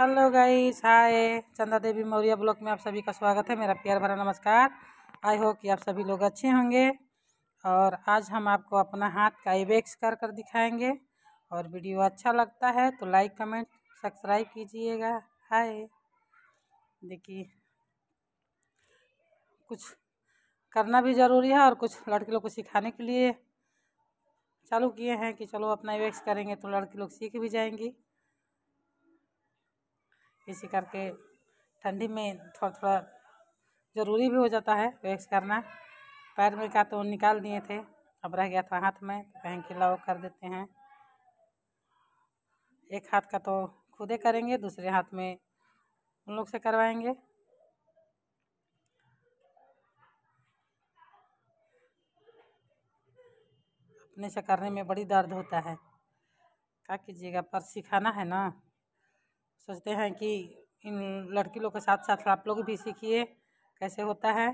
hello guys hi चंदा देवी Maurya block में आप सभी का स्वागत है मेरा प्यार भरा नमस्कार आई होप कि आप सभी लोग अच्छे होंगे और आज हम आपको अपना हाथ का एवेक्स कर कर दिखाएंगे और वीडियो अच्छा लगता है तो लाइक कमेंट सब्सक्राइब कीजिएगा हाय देखिए कुछ करना भी ज़रूरी है और कुछ लड़के लोग को सिखाने के लिए चालू किए हैं कि चलो अपना एवेक्स करेंगे तो लड़की लोग सीख भी जाएंगी इसी करके ठंडी में थोड़ा थोड़ा ज़रूरी भी हो जाता है वैक्स करना पैर में का तो निकाल दिए थे अब रह गया था हाथ में तो कहें कि लाओ कर देते हैं एक हाथ का तो खुदे करेंगे दूसरे हाथ में उन लोग से करवाएंगे अपने से करने में बड़ी दर्द होता है क्या कीजिएगा पर सिखाना है ना सोचते हैं कि इन लड़की लोग के साथ साथ आप लोग भी सीखिए कैसे होता है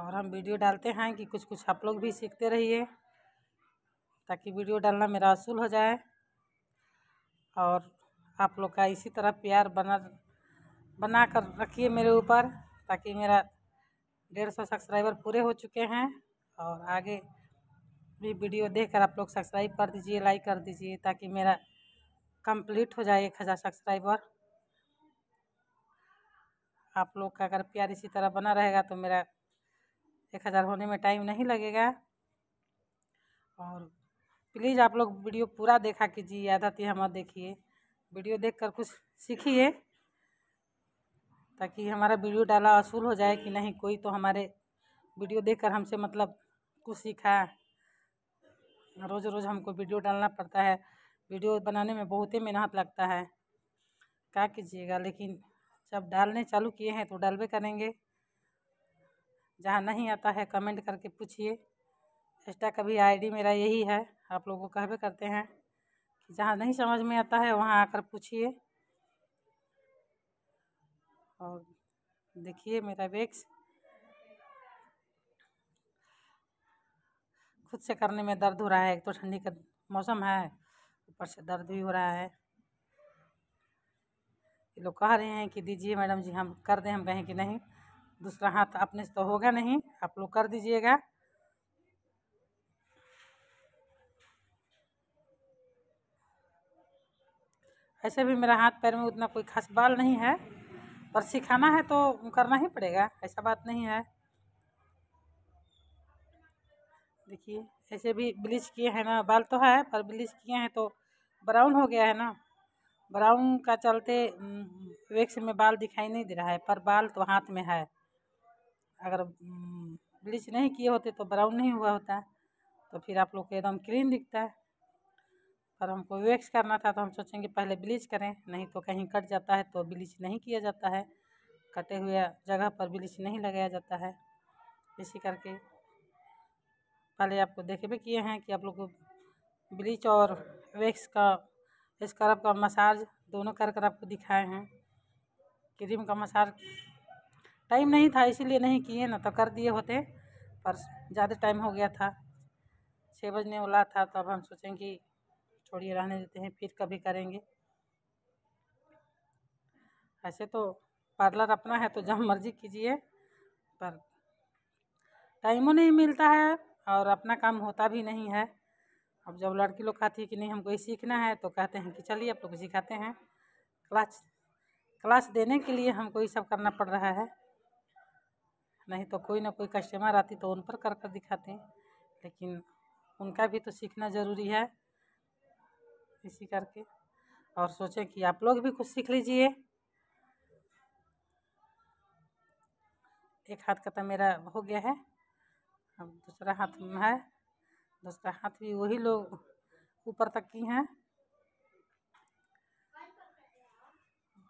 और हम वीडियो डालते हैं कि कुछ कुछ आप लोग भी सीखते रहिए ताकि वीडियो डालना मेरा असूल हो जाए और आप लोग का इसी तरह प्यार बना बना कर रखिए मेरे ऊपर ताकि मेरा डेढ़ सौ सब्सक्राइबर पूरे हो चुके हैं और आगे भी वीडियो देखकर आप लोग सब्सक्राइब कर दीजिए लाइक कर दीजिए ताकि मेरा कंप्लीट हो जाए एक हज़ार सब्सक्राइबर आप लोग का अगर प्यार इसी तरह बना रहेगा तो मेरा एक हज़ार होने में टाइम नहीं लगेगा और प्लीज़ आप लोग वीडियो पूरा देखा कीजिए ज़्यादा तीहा हम देखिए वीडियो देखकर कुछ सीखिए ताकि हमारा वीडियो डाला असूल हो जाए कि नहीं कोई तो हमारे वीडियो देखकर हमसे मतलब कुछ सीखा रोज़ रोज़ हमको वीडियो डालना पड़ता है वीडियो बनाने में बहुत ही मेहनत लगता है क्या कीजिएगा लेकिन जब डालने चालू किए हैं तो डालबे करेंगे जहाँ नहीं आता है कमेंट करके पूछिए इंस्टा का भी आईडी मेरा यही है आप लोगों को कहबे करते हैं कि जहाँ नहीं समझ में आता है वहाँ आकर पूछिए और देखिए मेरा वेक्स खुद से करने में दर्द हो रहा है एक तो ठंडी का मौसम है ऊपर से दर्द भी हो रहा है ये लोग कह रहे हैं कि दीजिए मैडम जी हम कर दें हम कहें कि नहीं दूसरा हाथ अपने से तो होगा नहीं आप लोग कर दीजिएगा ऐसे भी मेरा हाथ पैर में उतना कोई खास बाल नहीं है पर सिखाना है तो करना ही पड़ेगा ऐसा बात नहीं है देखिए ऐसे भी ब्लीच किए हैं ना बाल तो है पर ब्लीच किए हैं तो ब्राउन हो गया है ना ब्राउन का चलते वैक्स में बाल दिखाई नहीं दे रहा है पर बाल तो हाथ में है अगर ब्लीच नहीं किए होते तो ब्राउन नहीं हुआ होता तो फिर आप लोग को एकदम क्लीन दिखता है पर हमको वैक्स करना था तो हम सोचेंगे पहले ब्लीच करें नहीं तो कहीं कट जाता है तो ब्लीच नहीं किया जाता है कटे हुए जगह पर ब्लीच नहीं लगाया जाता है इसी करके पहले आपको देखे भी किए हैं कि आप लोग को ब्लीच और वैक्स का स्क्रब का मसाज दोनों कर कर आपको दिखाए हैं क्रीम का मसाज टाइम नहीं था इसीलिए नहीं किए ना तो कर दिए होते पर ज़्यादा टाइम हो गया था छः बजने वाला था तो अब हम सोचें कि छोड़िए रहने देते हैं फिर कभी करेंगे ऐसे तो पार्लर अपना है तो जहाँ मर्जी कीजिए पर टाइमों नहीं मिलता है और अपना काम होता भी नहीं है अब जब लड़की लोग कहती है कि नहीं हमको ये सीखना है तो कहते हैं कि चलिए आप लोग तो सिखाते हैं क्लास क्लास देने के लिए हमको ये सब करना पड़ रहा है नहीं तो कोई ना कोई कस्टमर आती तो उन पर कर कर दिखाते हैं लेकिन उनका भी तो सीखना ज़रूरी है इसी करके और सोचें कि आप लोग भी कुछ सीख लीजिए एक हाथ का तो मेरा हो गया है अब दूसरा हाथ में है उसका हाथ भी वही लोग ऊपर तक की हैं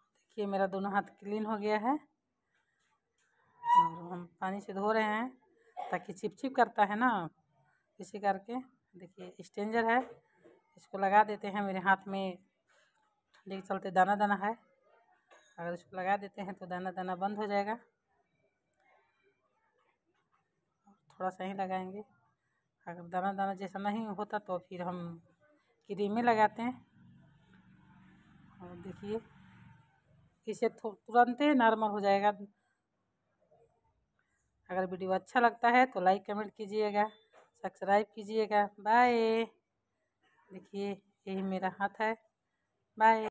देखिए मेरा दोनों हाथ क्लीन हो गया है और हम पानी से धो रहे हैं ताकि चिपचिप करता है ना इसी करके देखिए स्टेंजर है इसको लगा देते हैं मेरे हाथ में ठंडी के चलते दाना दाना है अगर इसको लगा देते हैं तो दाना दाना बंद हो जाएगा थोड़ा सा ही लगाएंगे अगर दाना दाना जैसा नहीं होता तो फिर हम क्रीमें लगाते हैं और देखिए इसे तुरंत ही नॉर्मल हो जाएगा अगर वीडियो अच्छा लगता है तो लाइक कमेंट कीजिएगा सब्सक्राइब कीजिएगा बाय देखिए यही मेरा हाथ है बाय